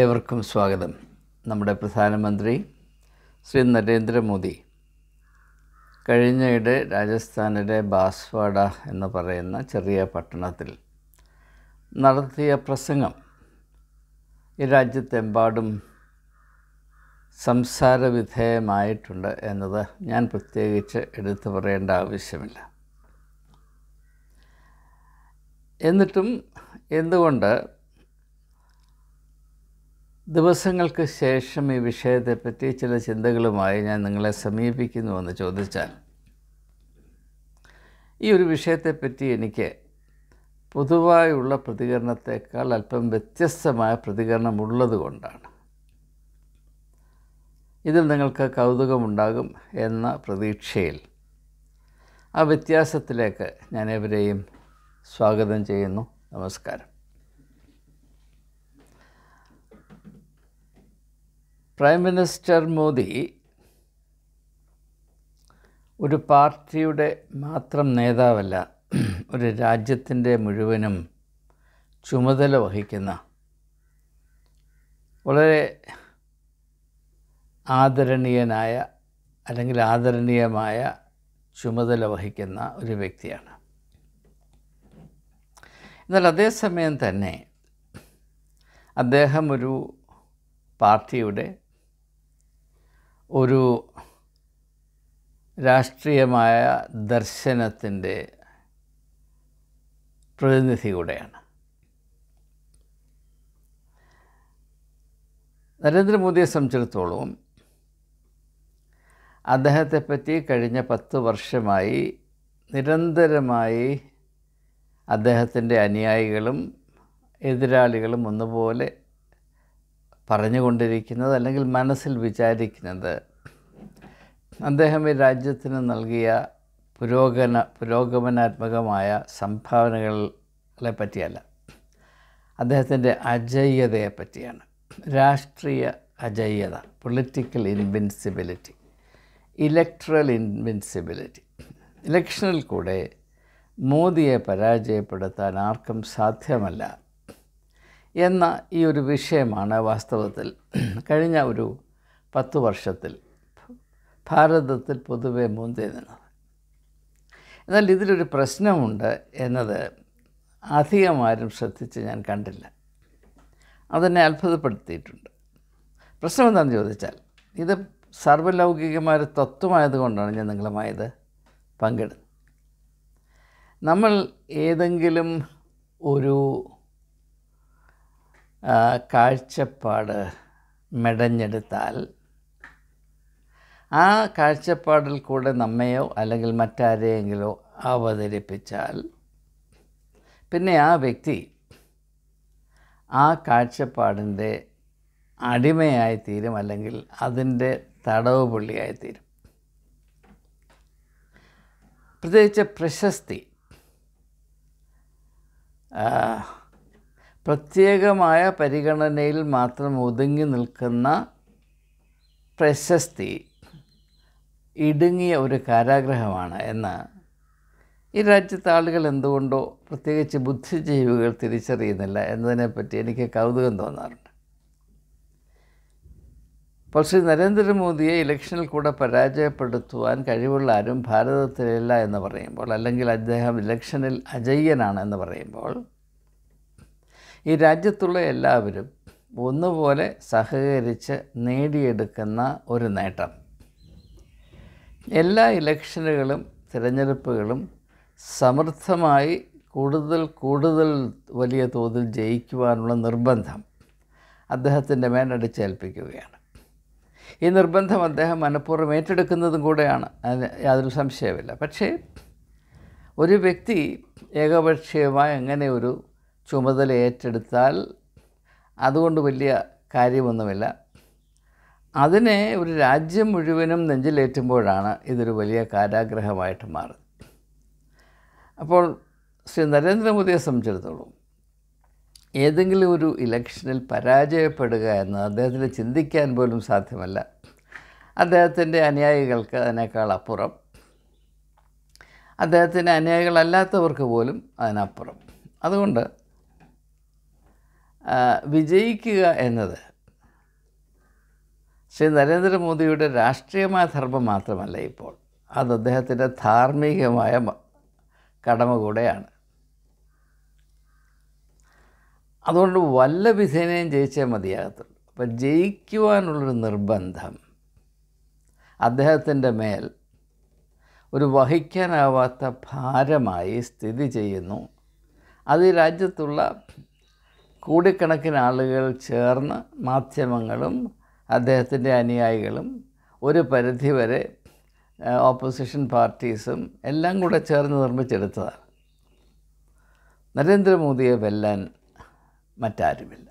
ഏവർക്കും സ്വാഗതം നമ്മുടെ പ്രധാനമന്ത്രി ശ്രീ നരേന്ദ്രമോദി കഴിഞ്ഞയിടെ രാജസ്ഥാനിലെ ബാസ്വാഡ എന്ന് പറയുന്ന ചെറിയ പട്ടണത്തിൽ നടത്തിയ പ്രസംഗം ഈ രാജ്യത്തെമ്പാടും സംസാരവിധേയമായിട്ടുണ്ട് എന്നത് ഞാൻ പ്രത്യേകിച്ച് എടുത്തു പറയേണ്ട ആവശ്യമില്ല എന്നിട്ടും എന്തുകൊണ്ട് ദിവസങ്ങൾക്ക് ശേഷം ഈ വിഷയത്തെപ്പറ്റി ചില ചിന്തകളുമായി ഞാൻ നിങ്ങളെ സമീപിക്കുന്നുവെന്ന് ചോദിച്ചാൽ ഈ ഒരു വിഷയത്തെപ്പറ്റി എനിക്ക് പൊതുവായുള്ള പ്രതികരണത്തേക്കാൾ അല്പം വ്യത്യസ്തമായ പ്രതികരണം ഉള്ളതുകൊണ്ടാണ് ഇതിൽ നിങ്ങൾക്ക് കൗതുകമുണ്ടാകും എന്ന പ്രതീക്ഷയിൽ ആ വ്യത്യാസത്തിലേക്ക് ഞാൻ എവരെയും സ്വാഗതം ചെയ്യുന്നു നമസ്കാരം പ്രൈം മിനിസ്റ്റർ മോദി ഒരു പാർട്ടിയുടെ മാത്രം നേതാവല്ല ഒരു രാജ്യത്തിൻ്റെ മുഴുവനും ചുമതല വഹിക്കുന്ന വളരെ ആദരണീയനായ അല്ലെങ്കിൽ ആദരണീയമായ ചുമതല വഹിക്കുന്ന ഒരു വ്യക്തിയാണ് എന്നാൽ അതേസമയം തന്നെ അദ്ദേഹം ഒരു പാർട്ടിയുടെ ഒരു രാഷ്ട്രീയമായ ദർശനത്തിൻ്റെ പ്രതിനിധി കൂടെയാണ് നരേന്ദ്രമോദിയെ സംബന്ധിച്ചിടത്തോളം അദ്ദേഹത്തെപ്പറ്റി കഴിഞ്ഞ പത്ത് വർഷമായി നിരന്തരമായി അദ്ദേഹത്തിൻ്റെ അനുയായികളും എതിരാളികളും ഒന്നുപോലെ പറഞ്ഞുകൊണ്ടിരിക്കുന്നത് അല്ലെങ്കിൽ മനസ്സിൽ വിചാരിക്കുന്നത് അദ്ദേഹം ഈ രാജ്യത്തിന് നൽകിയ പുരോഗമന പുരോഗമനാത്മകമായ സംഭാവനകളെ പറ്റിയല്ല അദ്ദേഹത്തിൻ്റെ അജയ്യതയെ പറ്റിയാണ് രാഷ്ട്രീയ അജയ്യത പൊളിറ്റിക്കൽ ഇൻവിൻസിബിലിറ്റി ഇലക്ട്രൽ ഇൻവിൻസിബിലിറ്റി ഇലക്ഷനിൽ കൂടെ മോദിയെ പരാജയപ്പെടുത്താൻ ആർക്കും സാധ്യമല്ല എന്ന ഈ ഒരു വിഷയമാണ് വാസ്തവത്തിൽ കഴിഞ്ഞ ഒരു പത്തു വർഷത്തിൽ ഭാരതത്തിൽ പൊതുവെ മുന്തി നിന്നത് എന്നാൽ ഇതിലൊരു പ്രശ്നമുണ്ട് എന്നത് അധികമാരും ശ്രദ്ധിച്ച് ഞാൻ കണ്ടില്ല അതെന്നെ അത്ഭുതപ്പെടുത്തിയിട്ടുണ്ട് പ്രശ്നം എന്താണെന്ന് ചോദിച്ചാൽ ഇത് സർവലൗകികമായ ഒരു തത്വമായതുകൊണ്ടാണ് ഞാൻ നിങ്ങളുമായത് പങ്കിടുന്നത് നമ്മൾ ഏതെങ്കിലും ഒരു കാഴ്ചപ്പാട് മെടഞ്ഞെടുത്താൽ ആ കാഴ്ചപ്പാടിൽ കൂടെ നമ്മെയോ അല്ലെങ്കിൽ മറ്റാരെയെങ്കിലോ അവതരിപ്പിച്ചാൽ പിന്നെ ആ വ്യക്തി ആ കാഴ്ചപ്പാടിൻ്റെ അടിമയായി തീരും അല്ലെങ്കിൽ അതിൻ്റെ തടവ് പുള്ളിയായിത്തീരും പ്രത്യേകിച്ച് പ്രശസ്തി പ്രത്യേകമായ പരിഗണനയിൽ മാത്രം ഒതുങ്ങി നിൽക്കുന്ന പ്രശസ്തി ഇടുങ്ങിയ ഒരു കാരാഗ്രഹമാണ് എന്ന് ഈ രാജ്യത്തെ ആളുകൾ എന്തുകൊണ്ടോ പ്രത്യേകിച്ച് ബുദ്ധിജീവികൾ തിരിച്ചറിയുന്നില്ല എന്നതിനെപ്പറ്റി എനിക്ക് കൗതുകം തോന്നാറുണ്ട് ഇപ്പോൾ ശ്രീ നരേന്ദ്രമോദിയെ ഇലക്ഷനിൽ കൂടെ പരാജയപ്പെടുത്തുവാൻ കഴിവുള്ള ആരും ഭാരതത്തിലില്ല എന്ന് പറയുമ്പോൾ അല്ലെങ്കിൽ അദ്ദേഹം ഇലക്ഷനിൽ അജയ്യനാണ് എന്ന് പറയുമ്പോൾ ഈ രാജ്യത്തുള്ള എല്ലാവരും ഒന്നുപോലെ സഹകരിച്ച് നേടിയെടുക്കുന്ന ഒരു നേട്ടം എല്ലാ ഇലക്ഷനുകളും തിരഞ്ഞെടുപ്പുകളും സമൃദ്ധമായി കൂടുതൽ കൂടുതൽ വലിയ തോതിൽ ജയിക്കുവാനുള്ള നിർബന്ധം അദ്ദേഹത്തിൻ്റെ മേലടിച്ചേൽപ്പിക്കുകയാണ് ഈ നിർബന്ധം അദ്ദേഹം മനഃപൂർവ്വം ഏറ്റെടുക്കുന്നതും കൂടെയാണ് യാതൊരു സംശയമില്ല പക്ഷേ ഒരു വ്യക്തി ഏകപക്ഷീയമായി അങ്ങനെ ഒരു ചുമതല ഏറ്റെടുത്താൽ അതുകൊണ്ട് വലിയ കാര്യമൊന്നുമില്ല അതിനെ ഒരു രാജ്യം മുഴുവനും നെഞ്ചിലേറ്റുമ്പോഴാണ് ഇതൊരു വലിയ കാരാഗ്രഹമായിട്ട് മാറുന്നത് അപ്പോൾ ശ്രീ നരേന്ദ്രമോദിയെ സംബന്ധിച്ചിടത്തോളം ഏതെങ്കിലും ഒരു ഇലക്ഷനിൽ പരാജയപ്പെടുക എന്ന് അദ്ദേഹത്തിന് ചിന്തിക്കാൻ പോലും സാധ്യമല്ല അദ്ദേഹത്തിൻ്റെ അനുയായികൾക്ക് അതിനേക്കാൾ അപ്പുറം അദ്ദേഹത്തിൻ്റെ അനുയായികളല്ലാത്തവർക്ക് പോലും അതിനപ്പുറം അതുകൊണ്ട് വിജയിക്കുക എന്നത് ശ്രീ നരേന്ദ്രമോദിയുടെ രാഷ്ട്രീയമായ ധർമ്മം മാത്രമല്ല ഇപ്പോൾ അത് അദ്ദേഹത്തിൻ്റെ ധാർമ്മികമായ കടമ കൂടെയാണ് അതുകൊണ്ട് വല്ല വിധേനയും ജയിച്ചേ മതിയാകത്തുള്ളൂ അപ്പം ജയിക്കുവാനുള്ളൊരു നിർബന്ധം അദ്ദേഹത്തിൻ്റെ മേൽ ഒരു വഹിക്കാനാവാത്ത ഭാരമായി സ്ഥിതി ചെയ്യുന്നു അത് രാജ്യത്തുള്ള കോടിക്കണക്കിന് ആളുകൾ ചേർന്ന് മാധ്യമങ്ങളും അദ്ദേഹത്തിൻ്റെ അനുയായികളും ഒരു പരിധിവരെ ഓപ്പോസിഷൻ പാർട്ടീസും എല്ലാം കൂടെ ചേർന്ന് നിർമ്മിച്ചെടുത്തതാണ് നരേന്ദ്രമോദിയെ വെല്ലാൻ മറ്റാരുമില്ല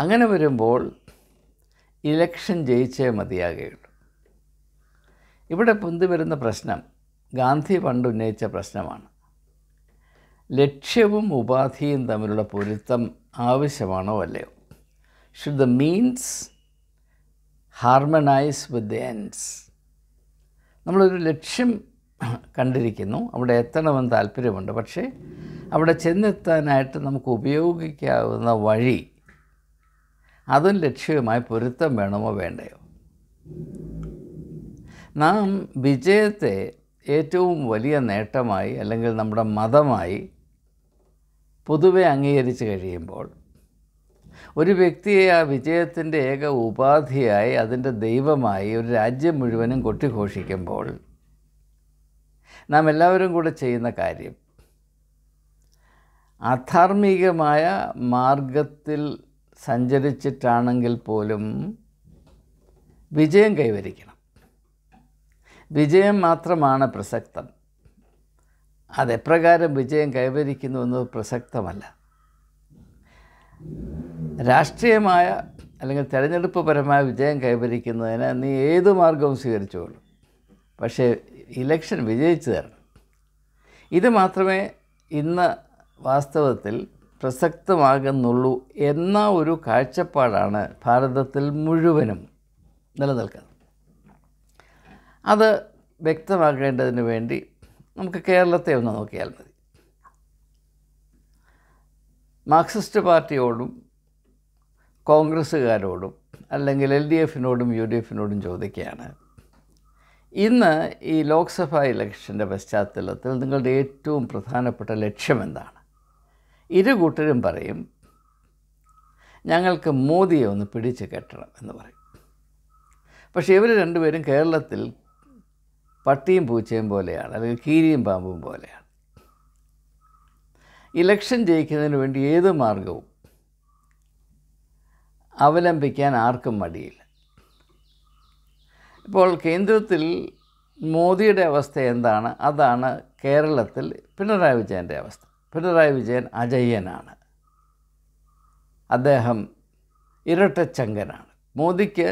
അങ്ങനെ വരുമ്പോൾ ഇലക്ഷൻ ജയിച്ചേ മതിയാകുകയുള്ളൂ ഇവിടെ പൊന്തി വരുന്ന പ്രശ്നം ഗാന്ധി പണ്ട് ഉന്നയിച്ച പ്രശ്നമാണ് ലക്ഷ്യവും ഉപാധിയും തമ്മിലുള്ള പൊരുത്തം ആവശ്യമാണോ അല്ലയോ should the means harmonise with the ends നമ്മളൊരു ലക്ഷ്യം കണ്ടിരിക്കുന്നു അവിടെ എത്തണമെന്ന് താല്പര്യമുണ്ട് പക്ഷേ അവിടെ ചെന്നെത്താനായിട്ട് നമുക്ക് ഉപയോഗിക്കാവുന്ന വഴി അതും ലക്ഷ്യവുമായി പൊരുത്തം വേണമോ വേണ്ടയോ നാം വിജയത്തെ ഏറ്റവും വലിയ നേട്ടമായി അല്ലെങ്കിൽ നമ്മുടെ മതമായി പൊതുവെ അംഗീകരിച്ചു കഴിയുമ്പോൾ ഒരു വ്യക്തിയെ ആ വിജയത്തിൻ്റെ ഏക ഉപാധിയായി അതിൻ്റെ ദൈവമായി ഒരു രാജ്യം മുഴുവനും കൊട്ടിഘോഷിക്കുമ്പോൾ നാം എല്ലാവരും കൂടെ ചെയ്യുന്ന കാര്യം അധാർമികമായ മാർഗത്തിൽ സഞ്ചരിച്ചിട്ടാണെങ്കിൽ പോലും വിജയം കൈവരിക്കണം വിജയം മാത്രമാണ് പ്രസക്തം അതെപ്രകാരം വിജയം എന്നത് പ്രസക്തമല്ല രാഷ്ട്രീയമായ അല്ലെങ്കിൽ തെരഞ്ഞെടുപ്പ് പരമായ വിജയം കൈവരിക്കുന്നതിന് നീ ഏത് മാർഗവും സ്വീകരിച്ചോളൂ പക്ഷേ ഇലക്ഷൻ വിജയിച്ചു തരണം ഇത് മാത്രമേ ഇന്ന് വാസ്തവത്തിൽ പ്രസക്തമാകുന്നുള്ളൂ എന്ന ഒരു കാഴ്ചപ്പാടാണ് ഭാരതത്തിൽ മുഴുവനും നിലനിൽക്കുന്നത് അത് വ്യക്തമാക്കേണ്ടതിന് വേണ്ടി നമുക്ക് കേരളത്തെ ഒന്ന് നോക്കിയാൽ മതി മാർക്സിസ്റ്റ് പാർട്ടിയോടും കോൺഗ്രസ്സുകാരോടും അല്ലെങ്കിൽ എൽ ഡി എഫിനോടും യു ഡി എഫിനോടും ചോദിക്കുകയാണ് ഇന്ന് ഈ ലോക്സഭാ ഇലക്ഷൻ്റെ പശ്ചാത്തലത്തിൽ നിങ്ങളുടെ ഏറ്റവും പ്രധാനപ്പെട്ട ലക്ഷ്യമെന്താണ് ഇരു കൂട്ടരും പറയും ഞങ്ങൾക്ക് മോദിയെ ഒന്ന് പിടിച്ചു കെട്ടണം എന്ന് പറയും പക്ഷേ ഇവർ രണ്ടുപേരും കേരളത്തിൽ പട്ടിയും പൂച്ചയും പോലെയാണ് അല്ലെങ്കിൽ കീരിയും പാമ്പും പോലെയാണ് ഇലക്ഷൻ ജയിക്കുന്നതിന് വേണ്ടി ഏത് മാർഗവും അവലംബിക്കാൻ ആർക്കും മടിയില്ല ഇപ്പോൾ കേന്ദ്രത്തിൽ മോദിയുടെ അവസ്ഥ എന്താണ് അതാണ് കേരളത്തിൽ പിണറായി വിജയൻ്റെ അവസ്ഥ പിണറായി വിജയൻ അജയ്യനാണ് അദ്ദേഹം ഇരട്ടച്ചങ്കനാണ് മോദിക്ക്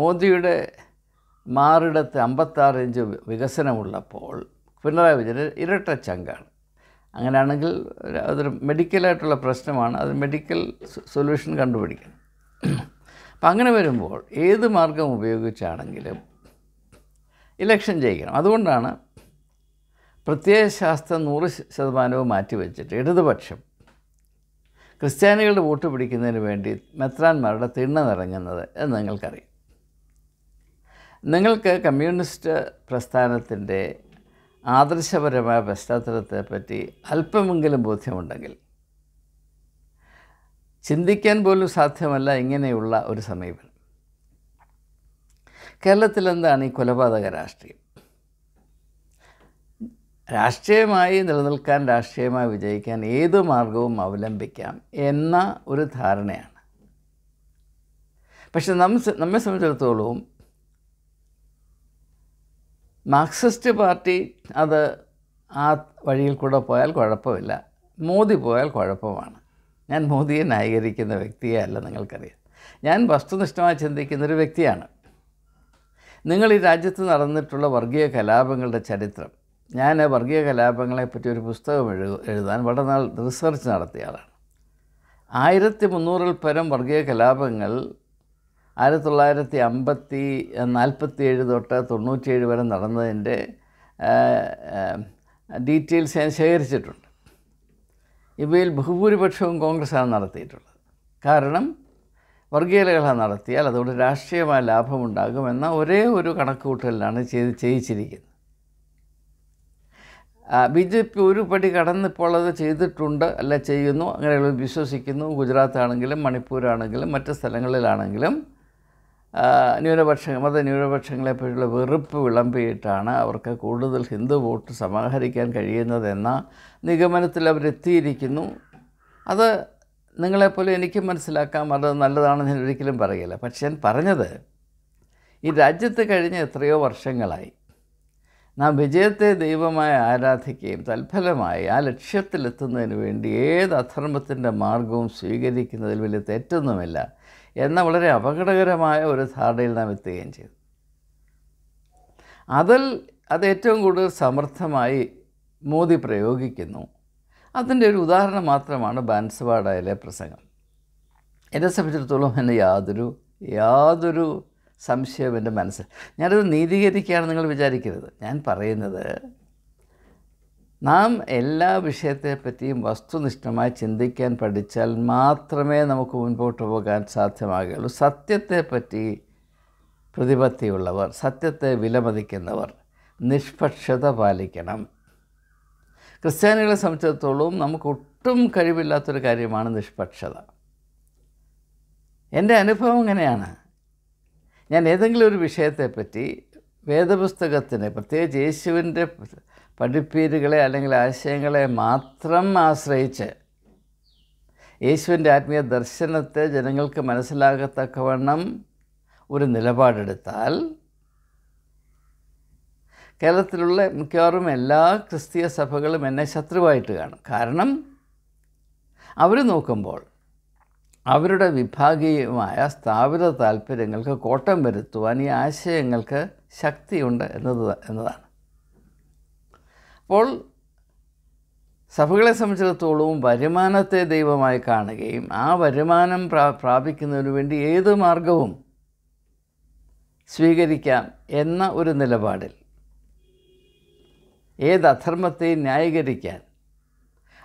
മോദിയുടെ മാറിടത്ത് അമ്പത്താറ് ഇഞ്ച് വികസനമുള്ളപ്പോൾ പിണറായി വിജയൻ ഇരട്ട ചങ്കാണ് അങ്ങനെയാണെങ്കിൽ അതൊരു മെഡിക്കലായിട്ടുള്ള പ്രശ്നമാണ് അത് മെഡിക്കൽ സൊല്യൂഷൻ കണ്ടുപിടിക്കണം അപ്പം അങ്ങനെ വരുമ്പോൾ ഏത് മാർഗം ഉപയോഗിച്ചാണെങ്കിലും ഇലക്ഷൻ ജയിക്കണം അതുകൊണ്ടാണ് പ്രത്യേക ശാസ്ത്രം നൂറ് ശതമാനവും മാറ്റിവെച്ചിട്ട് ഇടതുപക്ഷം ക്രിസ്ത്യാനികളുടെ വോട്ട് പിടിക്കുന്നതിന് വേണ്ടി മെത്രാന്മാരുടെ തിണ്ണ നിറങ്ങുന്നത് എന്ന് നിങ്ങൾക്കറിയാം നിങ്ങൾക്ക് കമ്മ്യൂണിസ്റ്റ് പ്രസ്ഥാനത്തിൻ്റെ ആദർശപരമായ പശ്ചാത്തലത്തെപ്പറ്റി അല്പമെങ്കിലും ബോധ്യമുണ്ടെങ്കിൽ ചിന്തിക്കാൻ പോലും സാധ്യമല്ല ഇങ്ങനെയുള്ള ഒരു സമീപനം കേരളത്തിൽ എന്താണ് ഈ കൊലപാതക രാഷ്ട്രീയം രാഷ്ട്രീയമായി നിലനിൽക്കാൻ രാഷ്ട്രീയമായി വിജയിക്കാൻ ഏത് മാർഗവും അവലംബിക്കാം എന്ന ഒരു ധാരണയാണ് പക്ഷെ നമ്മെ നമ്മെ സംബന്ധിച്ചിടത്തോളം മാർക്സിസ്റ്റ് പാർട്ടി അത് ആ വഴിയിൽ കൂടെ പോയാൽ കുഴപ്പമില്ല മോദി പോയാൽ കുഴപ്പമാണ് ഞാൻ മോദിയെ ന്യായീകരിക്കുന്ന വ്യക്തിയെ അല്ല നിങ്ങൾക്കറിയാം ഞാൻ വസ്തുനിഷ്ഠമായി ചിന്തിക്കുന്നൊരു വ്യക്തിയാണ് നിങ്ങൾ ഈ രാജ്യത്ത് നടന്നിട്ടുള്ള വർഗീയ കലാപങ്ങളുടെ ചരിത്രം ഞാൻ വർഗീയ കലാപങ്ങളെപ്പറ്റി ഒരു പുസ്തകം എഴു എഴുതാൻ വളരെ നാൾ റിസർച്ച് നടത്തിയ ആളാണ് ആയിരത്തി മുന്നൂറിൽ പരം വർഗീയ കലാപങ്ങൾ ആയിരത്തി തൊള്ളായിരത്തി അമ്പത്തി ഏഴ് തൊട്ട് തൊണ്ണൂറ്റിയേഴ് വരെ നടന്നതിൻ്റെ ഡീറ്റെയിൽസ് ഞാൻ ശേഖരിച്ചിട്ടുണ്ട് ഇവയിൽ ബഹുഭൂരിപക്ഷവും കോൺഗ്രസ്സാണ് നടത്തിയിട്ടുള്ളത് കാരണം വർഗീയ നടത്തിയാൽ അതുകൊണ്ട് രാഷ്ട്രീയമായ ലാഭമുണ്ടാകുമെന്ന ഒരേ ഒരു കണക്കുകൂട്ടലിലാണ് ചെയ്ത് ചെയ്യിച്ചിരിക്കുന്നത് ബി ജെ പി ഒരു പടി കടന്നിപ്പോൾ അത് ചെയ്തിട്ടുണ്ട് അല്ല ചെയ്യുന്നു അങ്ങനെയുള്ളത് വിശ്വസിക്കുന്നു ഗുജറാത്ത് ആണെങ്കിലും മണിപ്പൂരാണെങ്കിലും മറ്റ് സ്ഥലങ്ങളിലാണെങ്കിലും ന്യൂനപക്ഷ മത ന്യൂനപക്ഷങ്ങളെപ്പറ്റിയുള്ള വെറുപ്പ് വിളമ്പിയിട്ടാണ് അവർക്ക് കൂടുതൽ ഹിന്ദു വോട്ട് സമാഹരിക്കാൻ കഴിയുന്നതെന്ന നിഗമനത്തിൽ അവരെത്തിയിരിക്കുന്നു അത് നിങ്ങളെപ്പോലെ എനിക്കും മനസ്സിലാക്കാം അത് നല്ലതാണെന്ന് ഞാൻ ഒരിക്കലും പറയില്ല പക്ഷെ ഞാൻ പറഞ്ഞത് ഈ രാജ്യത്ത് കഴിഞ്ഞ എത്രയോ വർഷങ്ങളായി നാം വിജയത്തെ ദൈവമായി ആരാധിക്കുകയും തൽഫലമായി ആ ലക്ഷ്യത്തിലെത്തുന്നതിന് വേണ്ടി ഏത് അധർമ്മത്തിൻ്റെ മാർഗവും സ്വീകരിക്കുന്നതിൽ വലിയ തെറ്റൊന്നുമില്ല എന്ന വളരെ അപകടകരമായ ഒരു ധാരണയിൽ നാം എത്തുകയും ചെയ്തു അതിൽ അത് ഏറ്റവും കൂടുതൽ സമർത്ഥമായി മോദി പ്രയോഗിക്കുന്നു അതിൻ്റെ ഒരു ഉദാഹരണം മാത്രമാണ് ബാൻസവാഡയിലെ പ്രസംഗം എന്നെ സംബന്ധിച്ചിടത്തോളം എൻ്റെ യാതൊരു യാതൊരു സംശയം എൻ്റെ മനസ്സിൽ ഞാനത് നീതീകരിക്കുകയാണ് നിങ്ങൾ വിചാരിക്കരുത് ഞാൻ പറയുന്നത് നാം എല്ലാ വിഷയത്തെപ്പറ്റിയും വസ്തുനിഷ്ഠമായി ചിന്തിക്കാൻ പഠിച്ചാൽ മാത്രമേ നമുക്ക് മുൻപോട്ട് പോകാൻ സാധ്യമാകുള്ളൂ സത്യത്തെപ്പറ്റി പ്രതിപത്തിയുള്ളവർ സത്യത്തെ വിലമതിക്കുന്നവർ നിഷ്പക്ഷത പാലിക്കണം ക്രിസ്ത്യാനികളെ സംബന്ധിച്ചിടത്തോളം നമുക്ക് ഒട്ടും കഴിവില്ലാത്തൊരു കാര്യമാണ് നിഷ്പക്ഷത എൻ്റെ അനുഭവം എങ്ങനെയാണ് ഞാൻ ഏതെങ്കിലും ഒരു വിഷയത്തെപ്പറ്റി വേദപുസ്തകത്തിനെ പ്രത്യേകിച്ച് യേശുവിൻ്റെ പഠിപ്പീരുകളെ അല്ലെങ്കിൽ ആശയങ്ങളെ മാത്രം ആശ്രയിച്ച് യേശുവിൻ്റെ ആത്മീയ ദർശനത്തെ ജനങ്ങൾക്ക് മനസ്സിലാകത്തക്കവണ്ണം ഒരു നിലപാടെടുത്താൽ കേരളത്തിലുള്ള മിക്കവാറും എല്ലാ ക്രിസ്തീയ സഭകളും എന്നെ ശത്രുവായിട്ട് കാണും കാരണം അവർ നോക്കുമ്പോൾ അവരുടെ വിഭാഗീയമായ സ്ഥാപിത താല്പര്യങ്ങൾക്ക് കോട്ടം വരുത്തുവാൻ ഈ ആശയങ്ങൾക്ക് ശക്തിയുണ്ട് എന്നത് എന്നതാണ് അപ്പോൾ സഭകളെ സംബന്ധിച്ചിടത്തോളം വരുമാനത്തെ ദൈവമായി കാണുകയും ആ വരുമാനം പ്രാ പ്രാപിക്കുന്നതിന് വേണ്ടി ഏത് മാർഗവും സ്വീകരിക്കാം എന്ന ഒരു നിലപാടിൽ ഏത് അധർമ്മത്തെ ന്യായീകരിക്കാൻ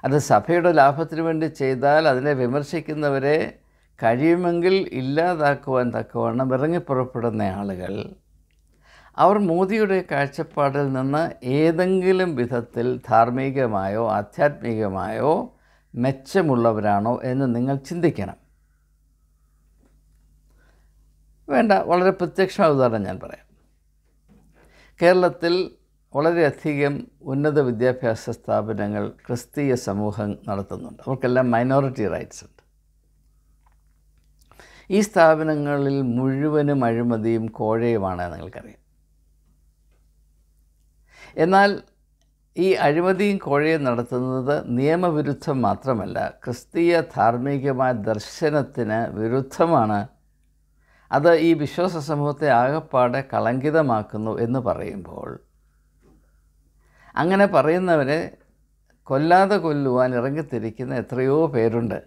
അത് സഭയുടെ ലാഭത്തിന് വേണ്ടി ചെയ്താൽ അതിനെ വിമർശിക്കുന്നവരെ കഴിയുമെങ്കിൽ ഇല്ലാതാക്കുവാൻ തക്കവണ്ണം ഇറങ്ങിപ്പുറപ്പെടുന്ന ആളുകൾ അവർ മോദിയുടെ കാഴ്ചപ്പാടിൽ നിന്ന് ഏതെങ്കിലും വിധത്തിൽ ധാർമ്മികമായോ ആധ്യാത്മികമായോ മെച്ചമുള്ളവരാണോ എന്ന് നിങ്ങൾ ചിന്തിക്കണം വേണ്ട വളരെ പ്രത്യക്ഷമായ ഉദാഹരണം ഞാൻ പറയാം കേരളത്തിൽ വളരെയധികം ഉന്നത വിദ്യാഭ്യാസ സ്ഥാപനങ്ങൾ ക്രിസ്തീയ സമൂഹം നടത്തുന്നുണ്ട് അവർക്കെല്ലാം മൈനോറിറ്റി റൈറ്റ്സ് ഉണ്ട് ഈ സ്ഥാപനങ്ങളിൽ മുഴുവനും അഴിമതിയും കോഴയുമാണ് നിങ്ങൾക്കറിയാം എന്നാൽ ഈ അഴിമതിയും കോഴയും നടത്തുന്നത് നിയമവിരുദ്ധം മാത്രമല്ല ക്രിസ്തീയ ധാർമ്മികമായ ദർശനത്തിന് വിരുദ്ധമാണ് അത് ഈ വിശ്വാസ സമൂഹത്തെ ആകപ്പാടെ കളങ്കിതമാക്കുന്നു എന്ന് പറയുമ്പോൾ അങ്ങനെ പറയുന്നവരെ കൊല്ലാതെ കൊല്ലുവാൻ ഇറങ്ങിത്തിരിക്കുന്ന എത്രയോ പേരുണ്ട്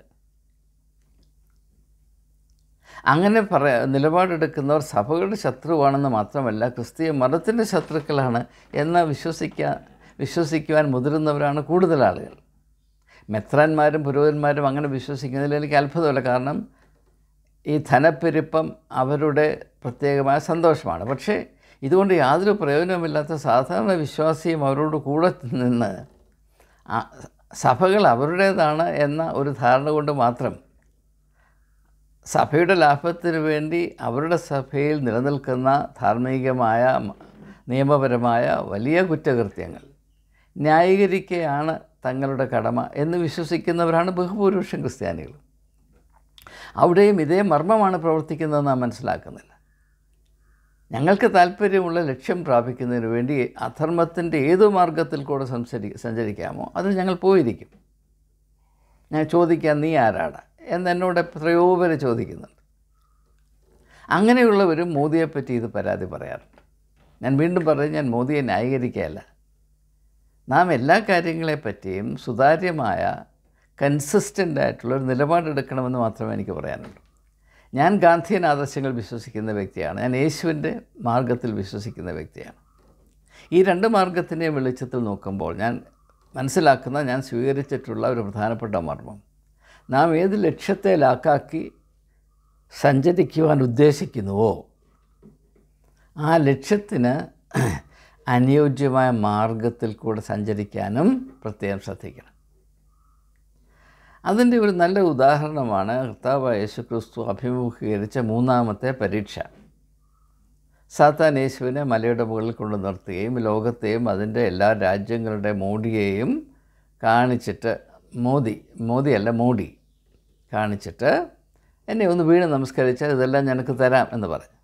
അങ്ങനെ പറയ നിലപാടെടുക്കുന്നവർ സഭകളുടെ ശത്രുവാണെന്ന് മാത്രമല്ല ക്രിസ്തീയ മതത്തിൻ്റെ ശത്രുക്കളാണ് എന്ന് വിശ്വസിക്കാൻ വിശ്വസിക്കുവാൻ മുതിരുന്നവരാണ് കൂടുതൽ ആളുകൾ മെത്രാന്മാരും പുരോഹിതന്മാരും അങ്ങനെ വിശ്വസിക്കുന്നതിൽ എനിക്ക് അത്ഭുതമല്ല കാരണം ഈ ധനപ്പെരുപ്പം അവരുടെ പ്രത്യേകമായ സന്തോഷമാണ് പക്ഷേ ഇതുകൊണ്ട് യാതൊരു പ്രയോജനമില്ലാത്ത സാധാരണ വിശ്വാസിയും അവരോട് കൂടെ നിന്ന് സഭകൾ അവരുടേതാണ് എന്ന ഒരു ധാരണ കൊണ്ട് മാത്രം സഭയുടെ ലാഭത്തിന് വേണ്ടി അവരുടെ സഭയിൽ നിലനിൽക്കുന്ന ധാർമ്മികമായ നിയമപരമായ വലിയ കുറ്റകൃത്യങ്ങൾ ന്യായീകരിക്കുകയാണ് തങ്ങളുടെ കടമ എന്ന് വിശ്വസിക്കുന്നവരാണ് ബഹുഭൂരിപക്ഷം ക്രിസ്ത്യാനികൾ അവിടെയും ഇതേ മർമ്മമാണ് പ്രവർത്തിക്കുന്നത് നാം മനസ്സിലാക്കുന്നില്ല ഞങ്ങൾക്ക് താല്പര്യമുള്ള ലക്ഷ്യം പ്രാപിക്കുന്നതിന് വേണ്ടി അധർമ്മത്തിൻ്റെ ഏത് മാർഗത്തിൽ കൂടെ സംസരി സഞ്ചരിക്കാമോ അതിൽ ഞങ്ങൾ പോയിരിക്കും ഞാൻ ചോദിക്കാം നീ ആരാടാ എന്നെന്നോട് എത്രയോ പേര് ചോദിക്കുന്നുണ്ട് അങ്ങനെയുള്ളവരും മോദിയെപ്പറ്റി ഇത് പരാതി പറയാറുണ്ട് ഞാൻ വീണ്ടും പറയും ഞാൻ മോദിയെ ന്യായീകരിക്കുകയല്ല നാം എല്ലാ കാര്യങ്ങളെപ്പറ്റിയും സുതാര്യമായ കൺസിസ്റ്റൻ്റായിട്ടുള്ളൊരു ആയിട്ടുള്ള ഒരു നിലപാടെടുക്കണമെന്ന് മാത്രമേ എനിക്ക് പറയാനുള്ളൂ ഞാൻ ഗാന്ധിയൻ ആദർശങ്ങൾ വിശ്വസിക്കുന്ന വ്യക്തിയാണ് ഞാൻ യേശുവിൻ്റെ മാർഗത്തിൽ വിശ്വസിക്കുന്ന വ്യക്തിയാണ് ഈ രണ്ട് മാർഗത്തിൻ്റെയും വെളിച്ചത്തിൽ നോക്കുമ്പോൾ ഞാൻ മനസ്സിലാക്കുന്ന ഞാൻ സ്വീകരിച്ചിട്ടുള്ള ഒരു പ്രധാനപ്പെട്ട മർമ്മം നാം ഏത് ലക്ഷ്യത്തെ ലാക്കാക്കി സഞ്ചരിക്കുവാൻ ഉദ്ദേശിക്കുന്നുവോ ആ ലക്ഷ്യത്തിന് അനുയോജ്യമായ മാർഗത്തിൽ കൂടെ സഞ്ചരിക്കാനും പ്രത്യേകം ശ്രദ്ധിക്കണം അതിൻ്റെ ഒരു നല്ല ഉദാഹരണമാണ് കർത്താവ് ക്രിസ്തു അഭിമുഖീകരിച്ച മൂന്നാമത്തെ പരീക്ഷ സാത്താൻ യേശുവിനെ മലയുടെ മുകളിൽ കൊണ്ടു നിർത്തുകയും ലോകത്തെയും അതിൻ്റെ എല്ലാ രാജ്യങ്ങളുടെ മോഡിയെയും കാണിച്ചിട്ട് മോദി മോദിയല്ല മോഡി കാണിച്ചിട്ട് എന്നെ ഒന്ന് വീണ് നമസ്കരിച്ച് ഇതെല്ലാം നിനക്ക് തരാം എന്ന് പറഞ്ഞു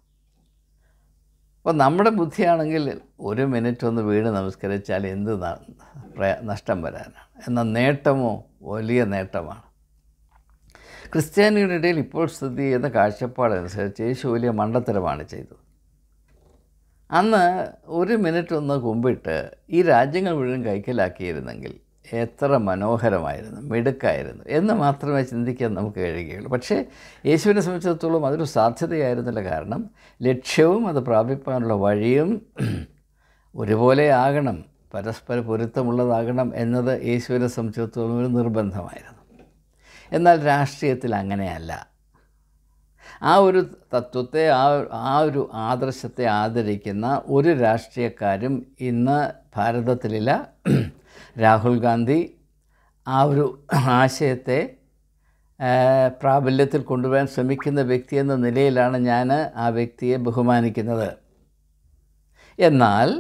അപ്പോൾ നമ്മുടെ ബുദ്ധിയാണെങ്കിൽ ഒരു മിനിറ്റ് ഒന്ന് വീണ് നമസ്കരിച്ചാൽ എന്ത് നഷ്ടം വരാനാണ് എന്നാൽ നേട്ടമോ വലിയ നേട്ടമാണ് ക്രിസ്ത്യാനിയുടെ ഇടയിൽ ഇപ്പോൾ സ്ഥിതി ചെയ്യുന്ന കാഴ്ചപ്പാടനുസരിച്ച് യേശു വലിയ മണ്ടത്തരമാണ് ചെയ്തത് അന്ന് ഒരു മിനിറ്റ് ഒന്ന് കുമ്പിട്ട് ഈ രാജ്യങ്ങൾ മുഴുവൻ കൈക്കലാക്കിയിരുന്നെങ്കിൽ എത്ര മനോഹരമായിരുന്നു മിടുക്കായിരുന്നു എന്ന് മാത്രമേ ചിന്തിക്കാൻ നമുക്ക് കഴിയുകയുള്ളൂ പക്ഷേ യേശുവിനെ സംബന്ധിച്ചിടത്തോളം അതൊരു സാധ്യതയായിരുന്നില്ല കാരണം ലക്ഷ്യവും അത് പ്രാപിപ്പാനുള്ള വഴിയും ഒരുപോലെ ആകണം പരസ്പര പൊരുത്തമുള്ളതാകണം എന്നത് യേശുവിനെ സംബന്ധിച്ചിടത്തോളം ഒരു നിർബന്ധമായിരുന്നു എന്നാൽ രാഷ്ട്രീയത്തിൽ അങ്ങനെയല്ല ആ ഒരു തത്വത്തെ ആ ആ ഒരു ആദർശത്തെ ആദരിക്കുന്ന ഒരു രാഷ്ട്രീയക്കാരും ഇന്ന് ഭാരതത്തിലില്ല രാഹുൽ ഗാന്ധി ആ ഒരു ആശയത്തെ പ്രാബല്യത്തിൽ കൊണ്ടുപോകാൻ ശ്രമിക്കുന്ന വ്യക്തി എന്ന നിലയിലാണ് ഞാൻ ആ വ്യക്തിയെ ബഹുമാനിക്കുന്നത് എന്നാൽ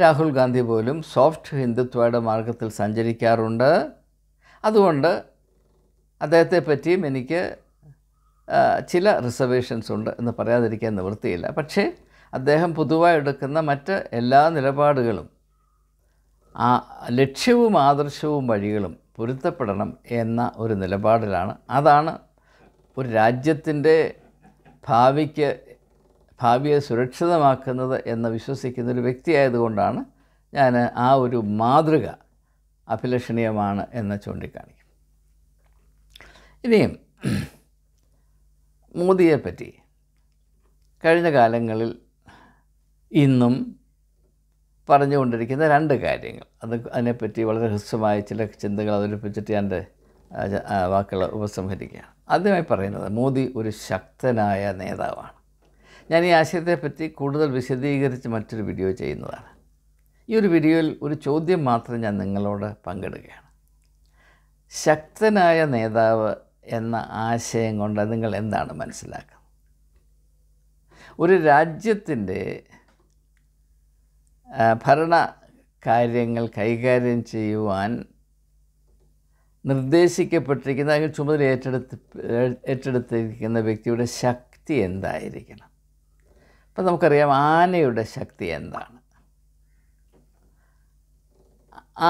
രാഹുൽ ഗാന്ധി പോലും സോഫ്റ്റ് ഹിന്ദുത്വയുടെ മാർഗത്തിൽ സഞ്ചരിക്കാറുണ്ട് അതുകൊണ്ട് അദ്ദേഹത്തെ പറ്റിയും എനിക്ക് ചില റിസർവേഷൻസ് ഉണ്ട് എന്ന് പറയാതിരിക്കാൻ നിവൃത്തിയില്ല പക്ഷേ അദ്ദേഹം പൊതുവായി എടുക്കുന്ന മറ്റ് എല്ലാ നിലപാടുകളും ആ ലക്ഷ്യവും ആദർശവും വഴികളും പൊരുത്തപ്പെടണം എന്ന ഒരു നിലപാടിലാണ് അതാണ് ഒരു രാജ്യത്തിൻ്റെ ഭാവിക്ക് ഭാവിയെ സുരക്ഷിതമാക്കുന്നത് എന്ന് വിശ്വസിക്കുന്ന ഒരു വ്യക്തിയായതുകൊണ്ടാണ് ഞാൻ ആ ഒരു മാതൃക അഭിലഷണീയമാണ് എന്ന് ചൂണ്ടിക്കാണിക്കും ഇനിയും മോദിയെപ്പറ്റി കഴിഞ്ഞ കാലങ്ങളിൽ ഇന്നും പറഞ്ഞുകൊണ്ടിരിക്കുന്ന രണ്ട് കാര്യങ്ങൾ അത് അതിനെപ്പറ്റി വളരെ ഹൃസ്വമായ ചില ചിന്തകൾ അവതരിപ്പിച്ചിട്ട് എൻ്റെ വാക്കുകൾ ഉപസംഹരിക്കുകയാണ് ആദ്യമായി പറയുന്നത് മോദി ഒരു ശക്തനായ നേതാവാണ് ഞാൻ ഈ ആശയത്തെപ്പറ്റി കൂടുതൽ വിശദീകരിച്ച് മറ്റൊരു വീഡിയോ ചെയ്യുന്നതാണ് ഈ ഒരു വീഡിയോയിൽ ഒരു ചോദ്യം മാത്രം ഞാൻ നിങ്ങളോട് പങ്കിടുകയാണ് ശക്തനായ നേതാവ് എന്ന ആശയം കൊണ്ട് നിങ്ങൾ എന്താണ് മനസ്സിലാക്കുന്നത് ഒരു രാജ്യത്തിൻ്റെ ഭരണ കാര്യങ്ങൾ കൈകാര്യം ചെയ്യുവാൻ നിർദ്ദേശിക്കപ്പെട്ടിരിക്കുന്ന അല്ലെങ്കിൽ ചുമതല ഏറ്റെടുത്ത് ഏറ്റെടുത്തിരിക്കുന്ന വ്യക്തിയുടെ ശക്തി എന്തായിരിക്കണം അപ്പം നമുക്കറിയാം ആനയുടെ ശക്തി എന്താണ്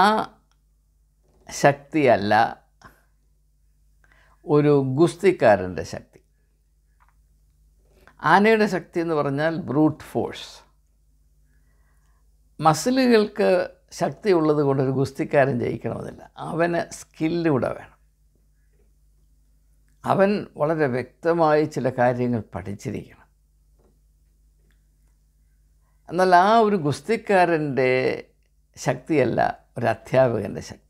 ആ ശക്തിയല്ല ഒരു ഗുസ്തിക്കാരൻ്റെ ശക്തി ആനയുടെ ശക്തി എന്ന് പറഞ്ഞാൽ ബ്രൂട്ട് ഫോഴ്സ് മസിലുകൾക്ക് ശക്തി ഉള്ളത് കൊണ്ട് ഒരു ഗുസ്തിക്കാരൻ ജയിക്കണമെന്നില്ല അവന് സ്കില്ലൂടെ വേണം അവൻ വളരെ വ്യക്തമായി ചില കാര്യങ്ങൾ പഠിച്ചിരിക്കണം എന്നാൽ ആ ഒരു ഗുസ്തിക്കാരൻ്റെ ശക്തിയല്ല ഒരു അധ്യാപകൻ്റെ ശക്തി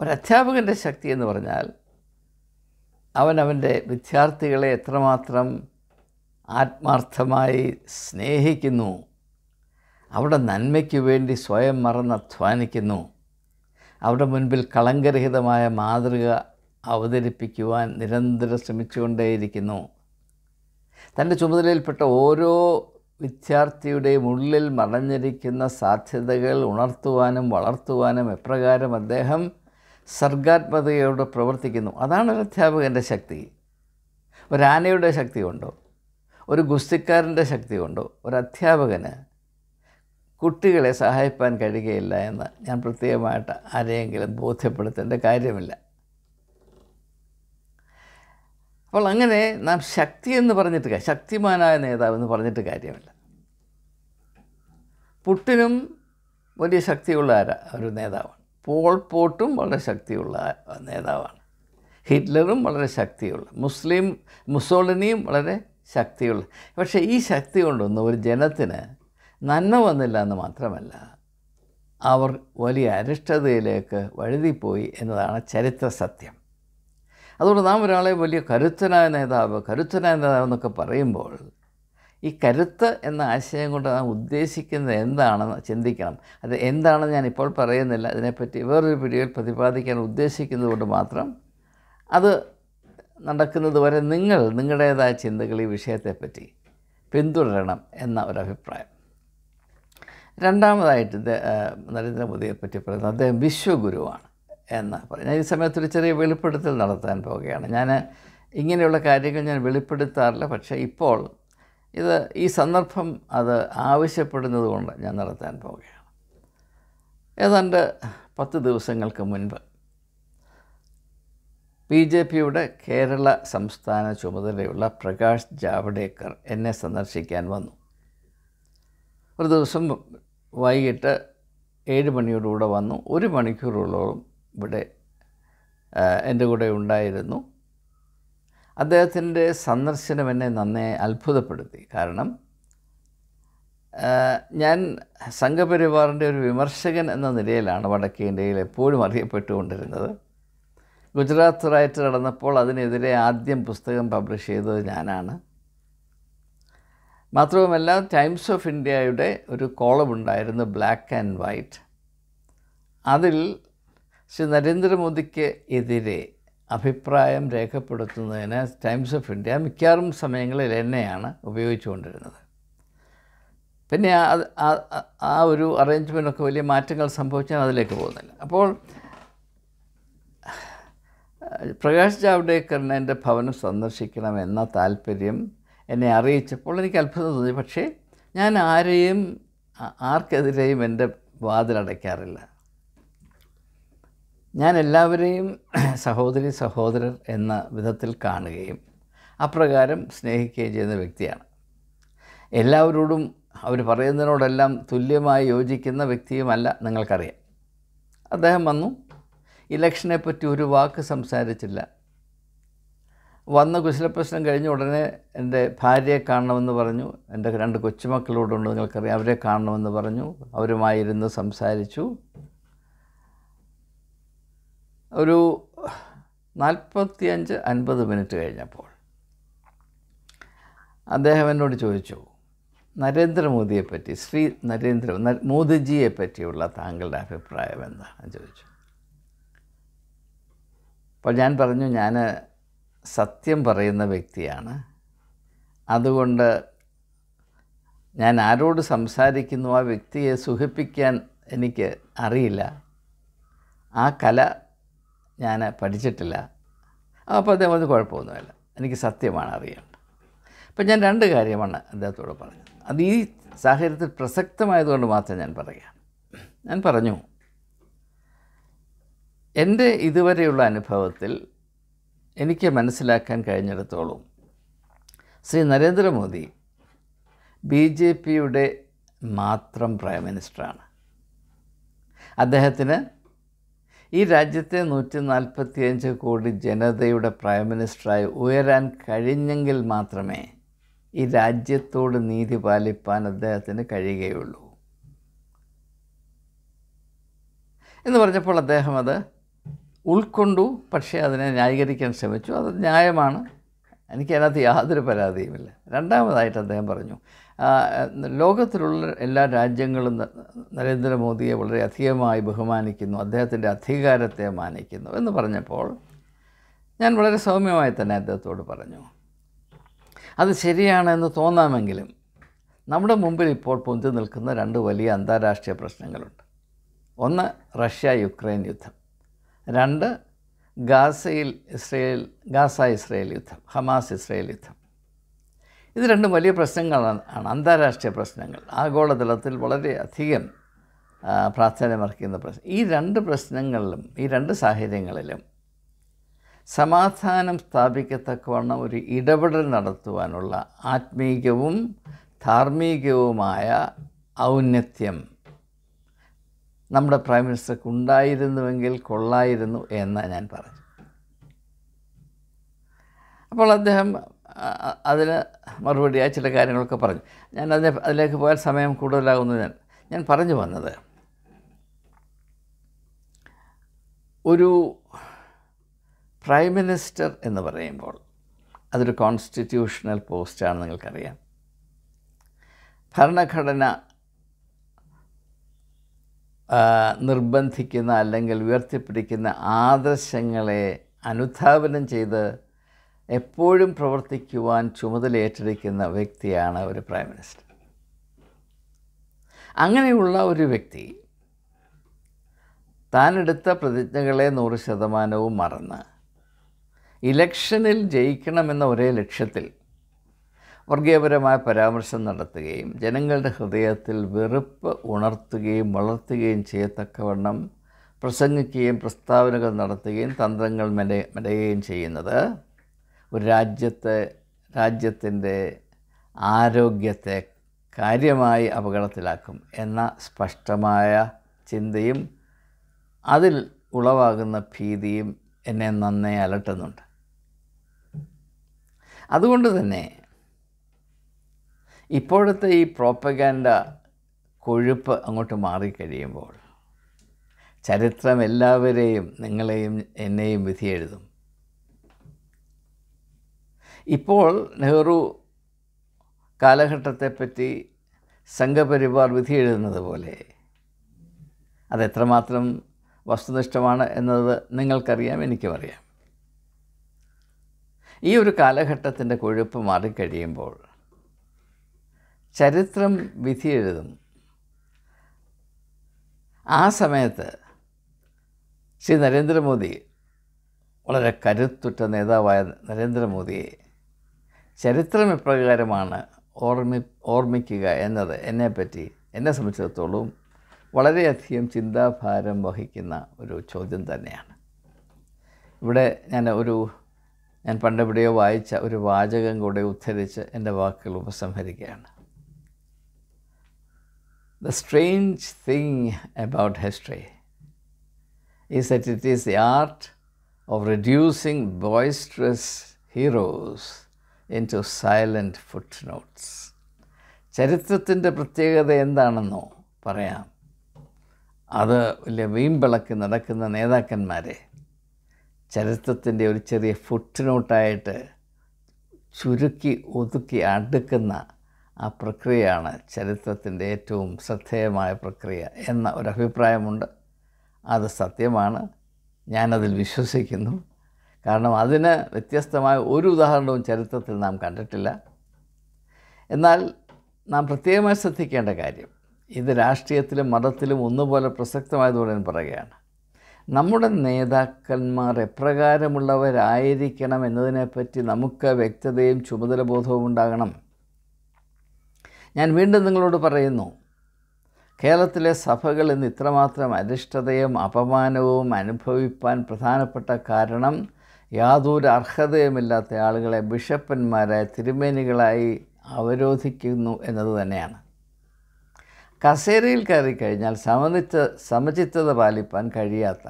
ഒരു അധ്യാപകൻ്റെ ശക്തി എന്ന് പറഞ്ഞാൽ അവൻ അവൻ്റെ വിദ്യാർത്ഥികളെ എത്രമാത്രം ആത്മാർത്ഥമായി സ്നേഹിക്കുന്നു അവിടെ നന്മയ്ക്ക് വേണ്ടി സ്വയം മറന്ന് അധ്വാനിക്കുന്നു അവിടെ മുൻപിൽ കളങ്കരഹിതമായ മാതൃക അവതരിപ്പിക്കുവാൻ നിരന്തരം ശ്രമിച്ചുകൊണ്ടേയിരിക്കുന്നു തൻ്റെ ചുമതലയിൽപ്പെട്ട ഓരോ വിദ്യാർത്ഥിയുടെയും ഉള്ളിൽ മറഞ്ഞിരിക്കുന്ന സാധ്യതകൾ ഉണർത്തുവാനും വളർത്തുവാനും എപ്രകാരം അദ്ദേഹം സർഗാത്മതയോടെ പ്രവർത്തിക്കുന്നു അതാണ് ഒരു അധ്യാപകൻ്റെ ശക്തി ഒരാനയുടെ ശക്തിയുണ്ടോ ഒരു ഗുസ്തിക്കാരൻ്റെ ശക്തിയുണ്ടോ ഒരു അധ്യാപകന് കുട്ടികളെ സഹായിപ്പാൻ കഴിയുകയില്ല എന്ന് ഞാൻ പ്രത്യേകമായിട്ട് ആരെയെങ്കിലും ബോധ്യപ്പെടുത്തേണ്ട കാര്യമില്ല അപ്പോൾ അങ്ങനെ നാം ശക്തി എന്ന് പറഞ്ഞിട്ട് ശക്തിമാനായ നേതാവ് എന്ന് പറഞ്ഞിട്ട് കാര്യമില്ല പുട്ടിനും വലിയ ശക്തിയുള്ള ഒരു നേതാവാണ് പോൾ പോട്ടും വളരെ ശക്തിയുള്ള നേതാവാണ് ഹിറ്റ്ലറും വളരെ ശക്തിയുള്ള മുസ്ലിം മുസോളിനിയും വളരെ ശക്തിയുള്ള പക്ഷേ ഈ ശക്തി കൊണ്ടൊന്നും ഒരു ജനത്തിന് നന്മ വന്നില്ല എന്ന് മാത്രമല്ല അവർ വലിയ അരിഷ്ടതയിലേക്ക് വഴുതിപ്പോയി എന്നതാണ് ചരിത്ര സത്യം അതുകൊണ്ട് നാം ഒരാളെ വലിയ കരുത്തനായ നേതാവ് കരുത്തനായ നേതാവ് എന്നൊക്കെ പറയുമ്പോൾ ഈ കരുത്ത് എന്ന ആശയം കൊണ്ട് നാം ഉദ്ദേശിക്കുന്നത് എന്താണെന്ന് ചിന്തിക്കണം അത് എന്താണെന്ന് ഞാൻ ഇപ്പോൾ പറയുന്നില്ല അതിനെപ്പറ്റി വേറൊരു പിടിയിൽ പ്രതിപാദിക്കാൻ ഉദ്ദേശിക്കുന്നത് കൊണ്ട് മാത്രം അത് നടക്കുന്നത് വരെ നിങ്ങൾ നിങ്ങളുടേതായ ചിന്തകൾ ഈ വിഷയത്തെപ്പറ്റി പിന്തുടരണം എന്ന അഭിപ്രായം രണ്ടാമതായിട്ട് നരേന്ദ്രമോദിയെ പറ്റി പറയുന്നത് അദ്ദേഹം വിശ്വഗുരുവാണ് എന്ന് പറഞ്ഞു ഈ സമയത്ത് ഒരു ചെറിയ വെളിപ്പെടുത്തൽ നടത്താൻ പോവുകയാണ് ഞാൻ ഇങ്ങനെയുള്ള കാര്യങ്ങൾ ഞാൻ വെളിപ്പെടുത്താറില്ല പക്ഷേ ഇപ്പോൾ ഇത് ഈ സന്ദർഭം അത് ആവശ്യപ്പെടുന്നത് കൊണ്ട് ഞാൻ നടത്താൻ പോവുകയാണ് ഏതാണ്ട് പത്ത് ദിവസങ്ങൾക്ക് മുൻപ് ബി ജെ പിയുടെ കേരള സംസ്ഥാന ചുമതലയുള്ള പ്രകാശ് ജാവ്ഡേക്കർ എന്നെ സന്ദർശിക്കാൻ വന്നു ഒരു ദിവസം വൈകിട്ട് ഏഴ് മണിയോടുകൂടെ വന്നു ഒരു മണിക്കൂറോളം ഇവിടെ എൻ്റെ കൂടെ ഉണ്ടായിരുന്നു അദ്ദേഹത്തിൻ്റെ സന്ദർശനം എന്നെ നന്നേ അത്ഭുതപ്പെടുത്തി കാരണം ഞാൻ സംഘപരിവാറിൻ്റെ ഒരു വിമർശകൻ എന്ന നിലയിലാണ് വടക്കേ ഇന്ത്യയിൽ എപ്പോഴും അറിയപ്പെട്ടുകൊണ്ടിരുന്നത് ഗുജറാത്ത് റൈറ്റ് നടന്നപ്പോൾ അതിനെതിരെ ആദ്യം പുസ്തകം പബ്ലിഷ് ചെയ്തത് ഞാനാണ് മാത്രവുമല്ല ടൈംസ് ഓഫ് ഇന്ത്യയുടെ ഒരു കോളം ഉണ്ടായിരുന്നു ബ്ലാക്ക് ആൻഡ് വൈറ്റ് അതിൽ ശ്രീ നരേന്ദ്രമോദിക്ക് എതിരെ അഭിപ്രായം രേഖപ്പെടുത്തുന്നതിന് ടൈംസ് ഓഫ് ഇന്ത്യ മിക്കവാറും സമയങ്ങളിൽ എന്നെയാണ് ഉപയോഗിച്ചുകൊണ്ടിരുന്നത് പിന്നെ ആ ഒരു അറേഞ്ച്മെൻറ്റൊക്കെ വലിയ മാറ്റങ്ങൾ സംഭവിച്ചാൽ അതിലേക്ക് പോകുന്നില്ല അപ്പോൾ പ്രകാശ് ജാവ്ദേക്കറിന് എൻ്റെ ഭവനം സന്ദർശിക്കണം എന്ന താല്പര്യം എന്നെ അറിയിച്ചപ്പോൾ എനിക്ക് അത്ഭുതം തോന്നി പക്ഷേ ഞാൻ ആരെയും ആർക്കെതിരെയും എൻ്റെ വാതിലടയ്ക്കാറില്ല ഞാൻ എല്ലാവരെയും സഹോദരി സഹോദരർ എന്ന വിധത്തിൽ കാണുകയും അപ്രകാരം സ്നേഹിക്കുകയും ചെയ്യുന്ന വ്യക്തിയാണ് എല്ലാവരോടും അവർ പറയുന്നതിനോടെല്ലാം തുല്യമായി യോജിക്കുന്ന വ്യക്തിയുമല്ല നിങ്ങൾക്കറിയാം അദ്ദേഹം വന്നു ഇലക്ഷനെപ്പറ്റി ഒരു വാക്ക് സംസാരിച്ചില്ല വന്ന കുശലപ്രശ്നം കഴിഞ്ഞ ഉടനെ എൻ്റെ ഭാര്യയെ കാണണമെന്ന് പറഞ്ഞു എൻ്റെ രണ്ട് കൊച്ചുമക്കളോടുണ്ട് നിങ്ങൾക്കറിയാം അവരെ കാണണമെന്ന് പറഞ്ഞു അവരുമായിരുന്നു സംസാരിച്ചു ഒരു അഞ്ച് അൻപത് മിനിറ്റ് കഴിഞ്ഞപ്പോൾ അദ്ദേഹം എന്നോട് ചോദിച്ചു നരേന്ദ്രമോദിയെപ്പറ്റി ശ്രീ നരേന്ദ്ര മോദിജിയെ പറ്റിയുള്ള താങ്കളുടെ അഭിപ്രായം എന്താണ് ചോദിച്ചു അപ്പോൾ ഞാൻ പറഞ്ഞു ഞാൻ സത്യം പറയുന്ന വ്യക്തിയാണ് അതുകൊണ്ട് ഞാൻ ആരോട് സംസാരിക്കുന്നു ആ വ്യക്തിയെ സുഖിപ്പിക്കാൻ എനിക്ക് അറിയില്ല ആ കല ഞാൻ പഠിച്ചിട്ടില്ല അപ്പോൾ അദ്ദേഹം അത് കുഴപ്പമൊന്നുമില്ല എനിക്ക് സത്യമാണ് അറിയേണ്ടത് അപ്പം ഞാൻ രണ്ട് കാര്യമാണ് അദ്ദേഹത്തോട് പറഞ്ഞത് അത് ഈ സാഹചര്യത്തിൽ പ്രസക്തമായതുകൊണ്ട് മാത്രം ഞാൻ പറയുകയാണ് ഞാൻ പറഞ്ഞു എൻ്റെ ഇതുവരെയുള്ള അനുഭവത്തിൽ എനിക്ക് മനസ്സിലാക്കാൻ കഴിഞ്ഞിടത്തോളം ശ്രീ നരേന്ദ്രമോദി ബി ജെ പിയുടെ മാത്രം പ്രൈം മിനിസ്റ്ററാണ് അദ്ദേഹത്തിന് ഈ രാജ്യത്തെ നൂറ്റി നാൽപ്പത്തിയഞ്ച് കോടി ജനതയുടെ പ്രൈം മിനിസ്റ്ററായി ഉയരാൻ കഴിഞ്ഞെങ്കിൽ മാത്രമേ ഈ രാജ്യത്തോട് നീതി പാലിപ്പാൻ അദ്ദേഹത്തിന് കഴിയുകയുള്ളൂ എന്ന് പറഞ്ഞപ്പോൾ അദ്ദേഹം അത് ഉൾക്കൊണ്ടു പക്ഷേ അതിനെ ന്യായീകരിക്കാൻ ശ്രമിച്ചു അത് ന്യായമാണ് എനിക്ക് യാതൊരു പരാതിയുമില്ല രണ്ടാമതായിട്ട് അദ്ദേഹം പറഞ്ഞു ലോകത്തിലുള്ള എല്ലാ രാജ്യങ്ങളും നരേന്ദ്രമോദിയെ വളരെ അധികമായി ബഹുമാനിക്കുന്നു അദ്ദേഹത്തിൻ്റെ അധികാരത്തെ മാനിക്കുന്നു എന്ന് പറഞ്ഞപ്പോൾ ഞാൻ വളരെ സൗമ്യമായി തന്നെ അദ്ദേഹത്തോട് പറഞ്ഞു അത് ശരിയാണെന്ന് തോന്നാമെങ്കിലും നമ്മുടെ മുമ്പിൽ ഇപ്പോൾ പൊന്തി നിൽക്കുന്ന രണ്ട് വലിയ അന്താരാഷ്ട്രീയ പ്രശ്നങ്ങളുണ്ട് ഒന്ന് റഷ്യ യുക്രൈൻ യുദ്ധം രണ്ട് ഗാസയിൽ ഇസ്രയേൽ ഗാസ ഇസ്രയേൽ യുദ്ധം ഹമാസ് ഇസ്രയേൽ യുദ്ധം ഇത് രണ്ടും വലിയ പ്രശ്നങ്ങളാണ് ആണ് അന്താരാഷ്ട്രീയ പ്രശ്നങ്ങൾ ആഗോളതലത്തിൽ വളരെയധികം പ്രാധാന്യമർക്കുന്ന പ്രശ്നം ഈ രണ്ട് പ്രശ്നങ്ങളിലും ഈ രണ്ട് സാഹചര്യങ്ങളിലും സമാധാനം സ്ഥാപിക്കത്തക്കവണ്ണം ഒരു ഇടപെടൽ നടത്തുവാനുള്ള ആത്മീകവും ധാർമ്മികവുമായ ഔന്നത്യം നമ്മുടെ പ്രൈം മിനിസ്റ്റർക്ക് ഉണ്ടായിരുന്നുവെങ്കിൽ കൊള്ളായിരുന്നു എന്ന് ഞാൻ പറഞ്ഞു അപ്പോൾ അദ്ദേഹം അതിന് മറുപടിയായി ചില കാര്യങ്ങളൊക്കെ പറഞ്ഞു ഞാൻ അതിനെ അതിലേക്ക് പോയാൽ സമയം കൂടുതലാകുന്നു ഞാൻ ഞാൻ പറഞ്ഞു വന്നത് ഒരു പ്രൈം മിനിസ്റ്റർ എന്ന് പറയുമ്പോൾ അതൊരു കോൺസ്റ്റിറ്റ്യൂഷണൽ പോസ്റ്റാണ് നിങ്ങൾക്കറിയാം ഭരണഘടന നിർബന്ധിക്കുന്ന അല്ലെങ്കിൽ ഉയർത്തിപ്പിടിക്കുന്ന ആദർശങ്ങളെ അനുധാപനം ചെയ്ത് എപ്പോഴും പ്രവർത്തിക്കുവാൻ ചുമതല ഏറ്റെടുക്കുന്ന വ്യക്തിയാണ് ഒരു പ്രൈം മിനിസ്റ്റർ അങ്ങനെയുള്ള ഒരു വ്യക്തി താനെടുത്ത പ്രതിജ്ഞകളെ നൂറ് ശതമാനവും മറന്ന് ഇലക്ഷനിൽ ജയിക്കണമെന്ന ഒരേ ലക്ഷ്യത്തിൽ വർഗീയപരമായ പരാമർശം നടത്തുകയും ജനങ്ങളുടെ ഹൃദയത്തിൽ വെറുപ്പ് ഉണർത്തുകയും വളർത്തുകയും ചെയ്യത്തക്കവണ്ണം പ്രസംഗിക്കുകയും പ്രസ്താവനകൾ നടത്തുകയും തന്ത്രങ്ങൾ മെല മെലയുകയും ചെയ്യുന്നത് ഒരു രാജ്യത്തെ രാജ്യത്തിൻ്റെ ആരോഗ്യത്തെ കാര്യമായി അപകടത്തിലാക്കും എന്ന സ്പഷ്ടമായ ചിന്തയും അതിൽ ഉളവാകുന്ന ഭീതിയും എന്നെ നന്നേ അലട്ടുന്നുണ്ട് അതുകൊണ്ട് തന്നെ ഇപ്പോഴത്തെ ഈ പ്രോപ്പഗാൻഡ കൊഴുപ്പ് അങ്ങോട്ട് മാറിക്കഴിയുമ്പോൾ ചരിത്രം എല്ലാവരെയും നിങ്ങളെയും എന്നെയും വിധി എഴുതും ഇപ്പോൾ നെഹ്റു കാലഘട്ടത്തെപ്പറ്റി സംഘപരിവാർ വിധി എഴുതുന്നത് പോലെ അതെത്രമാത്രം വസ്തുനിഷ്ഠമാണ് എന്നത് നിങ്ങൾക്കറിയാം എനിക്കും അറിയാം ഈ ഒരു കാലഘട്ടത്തിൻ്റെ കൊഴുപ്പ് മാറിക്കഴിയുമ്പോൾ ചരിത്രം വിധി എഴുതും ആ സമയത്ത് ശ്രീ നരേന്ദ്രമോദി വളരെ കരുത്തുറ്റ നേതാവായ നരേന്ദ്രമോദിയെ ചരിത്രം എപ്രകാരമാണ് ഓർമ്മി ഓർമ്മിക്കുക എന്നത് എന്നെപ്പറ്റി എന്നെ സംബന്ധിച്ചിടത്തോളം വളരെയധികം ചിന്താഭാരം വഹിക്കുന്ന ഒരു ചോദ്യം തന്നെയാണ് ഇവിടെ ഞാൻ ഒരു ഞാൻ പണ്ടെവിടെയോ വായിച്ച ഒരു വാചകം കൂടെ ഉദ്ധരിച്ച് എൻ്റെ വാക്കുകൾ ഉപസംഹരിക്കുകയാണ് The strange thing about history is that it is the art of reducing boisterous heroes into silent footnotes. ചരിത്രത്തിൻ്റെ പ്രത്യേകത എന്താണെന്നോ പറയാം അത് വലിയ വീമ്പിളക്കി നടക്കുന്ന നേതാക്കന്മാരെ ചരിത്രത്തിൻ്റെ ഒരു ചെറിയ ഫുട്ട്നോട്ടായിട്ട് ചുരുക്കി ഒതുക്കി അടുക്കുന്ന ആ പ്രക്രിയയാണ് ചരിത്രത്തിൻ്റെ ഏറ്റവും ശ്രദ്ധേയമായ പ്രക്രിയ എന്ന ഒരഭിപ്രായമുണ്ട് അത് സത്യമാണ് ഞാനതിൽ വിശ്വസിക്കുന്നു കാരണം അതിന് വ്യത്യസ്തമായ ഒരു ഉദാഹരണവും ചരിത്രത്തിൽ നാം കണ്ടിട്ടില്ല എന്നാൽ നാം പ്രത്യേകമായി ശ്രദ്ധിക്കേണ്ട കാര്യം ഇത് രാഷ്ട്രീയത്തിലും മതത്തിലും ഒന്നുപോലെ പ്രസക്തമായതുകൊണ്ട് ഞാൻ പറയുകയാണ് നമ്മുടെ നേതാക്കന്മാർ എപ്രകാരമുള്ളവരായിരിക്കണം എന്നതിനെപ്പറ്റി നമുക്ക് വ്യക്തതയും ബോധവും ഉണ്ടാകണം ഞാൻ വീണ്ടും നിങ്ങളോട് പറയുന്നു കേരളത്തിലെ സഭകൾ ഇന്ന് ഇത്രമാത്രം അരിഷ്ടതയും അപമാനവും അനുഭവിപ്പാൻ പ്രധാനപ്പെട്ട കാരണം യാതൊരു അർഹതയുമില്ലാത്ത ആളുകളെ ബിഷപ്പന്മാരായി തിരുമേനികളായി അവരോധിക്കുന്നു എന്നത് തന്നെയാണ് കസേരയിൽ കയറിക്കഴിഞ്ഞാൽ സമനിച്ച സമചിത്തത പാലിപ്പാൻ കഴിയാത്ത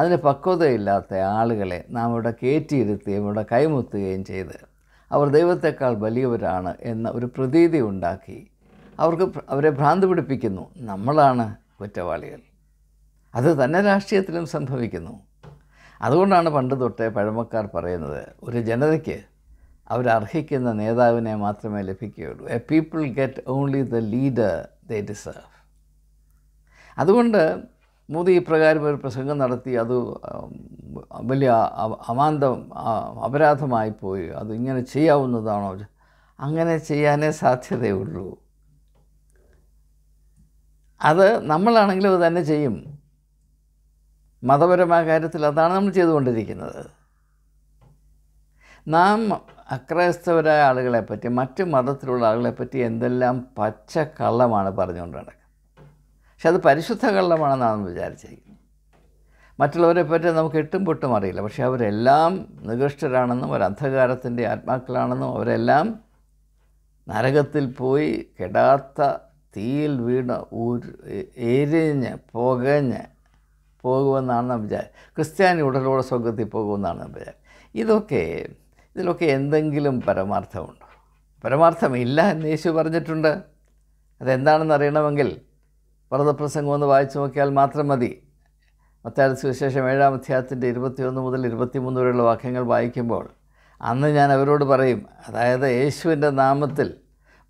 അതിന് പക്വതയില്ലാത്ത ആളുകളെ നാം ഇവിടെ കയറ്റിയിരുത്തുകയും ഇവിടെ കൈമുത്തുകയും ചെയ്ത് അവർ ദൈവത്തെക്കാൾ വലിയവരാണ് എന്ന ഒരു പ്രതീതി ഉണ്ടാക്കി അവർക്ക് അവരെ ഭ്രാന്ത് പിടിപ്പിക്കുന്നു നമ്മളാണ് കുറ്റവാളികൾ അത് തന്നെ രാഷ്ട്രീയത്തിലും സംഭവിക്കുന്നു അതുകൊണ്ടാണ് പണ്ട് തൊട്ടേ പഴമക്കാർ പറയുന്നത് ഒരു ജനതയ്ക്ക് അവരർഹിക്കുന്ന നേതാവിനെ മാത്രമേ ലഭിക്കുകയുള്ളൂ a people get only the leader they deserve അതുകൊണ്ട് മോദി ഇപ്രകാരം ഒരു പ്രസംഗം നടത്തി അത് വലിയ അമാന്തം അപരാധമായിപ്പോയി അത് ഇങ്ങനെ ചെയ്യാവുന്നതാണോ അങ്ങനെ ചെയ്യാനേ സാധ്യതയുള്ളൂ അത് നമ്മളാണെങ്കിലും അത് തന്നെ ചെയ്യും മതപരമായ കാര്യത്തിൽ അതാണ് നമ്മൾ ചെയ്തുകൊണ്ടിരിക്കുന്നത് നാം അക്രൈസ്തവരായ ആളുകളെപ്പറ്റി മറ്റ് മതത്തിലുള്ള ആളുകളെപ്പറ്റി എന്തെല്ലാം പച്ച കള്ളമാണ് പറഞ്ഞുകൊണ്ട് പക്ഷെ അത് പരിശുദ്ധ കള്ളമാണെന്നാണ് വിചാരിച്ചിരിക്കുന്നത് മറ്റുള്ളവരെ പറ്റി നമുക്ക് എട്ടും പൊട്ടും അറിയില്ല പക്ഷേ അവരെല്ലാം നികൃഷ്ടരാണെന്നും ഒരു അന്ധകാരത്തിൻ്റെ ആത്മാക്കളാണെന്നും അവരെല്ലാം നരകത്തിൽ പോയി കെടാത്ത തീയിൽ വീണ് ഊരു എരിഞ്ഞ് പുകഞ്ഞ് പോകുമെന്നാണ് നാം വിചാരം ക്രിസ്ത്യാനി ഉടലോടെ സ്വർഗത്തിൽ പോകുമെന്നാണ് നാം വിചാരം ഇതൊക്കെ ഇതിലൊക്കെ എന്തെങ്കിലും പരമാർത്ഥമുണ്ടോ പരമാർത്ഥമില്ല എന്ന് യേശു പറഞ്ഞിട്ടുണ്ട് അതെന്താണെന്ന് അറിയണമെങ്കിൽ വ്രതപ്രസംഗം ഒന്ന് വായിച്ചു നോക്കിയാൽ മാത്രം മതി മത്തായ സുവിശേഷം ഏഴാം അധ്യായത്തിൻ്റെ ഇരുപത്തിയൊന്ന് മുതൽ ഇരുപത്തിമൂന്ന് വരെയുള്ള വാക്യങ്ങൾ വായിക്കുമ്പോൾ അന്ന് ഞാൻ അവരോട് പറയും അതായത് യേശുവിൻ്റെ നാമത്തിൽ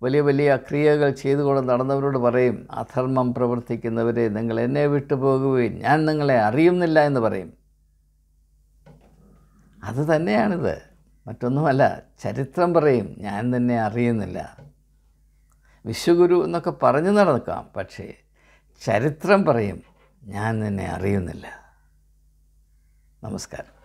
വലിയ വലിയ ക്രിയകൾ ചെയ്തുകൊണ്ട് നടന്നവരോട് പറയും അധർമ്മം പ്രവർത്തിക്കുന്നവരെ നിങ്ങൾ എന്നെ വിട്ടുപോകുകയും ഞാൻ നിങ്ങളെ അറിയുന്നില്ല എന്ന് പറയും അത് തന്നെയാണിത് മറ്റൊന്നുമല്ല ചരിത്രം പറയും ഞാൻ തന്നെ അറിയുന്നില്ല വിശ്വഗുരു എന്നൊക്കെ പറഞ്ഞു നടക്കാം പക്ഷേ ചരിത്രം പറയും ഞാൻ നിന്നെ അറിയുന്നില്ല നമസ്കാരം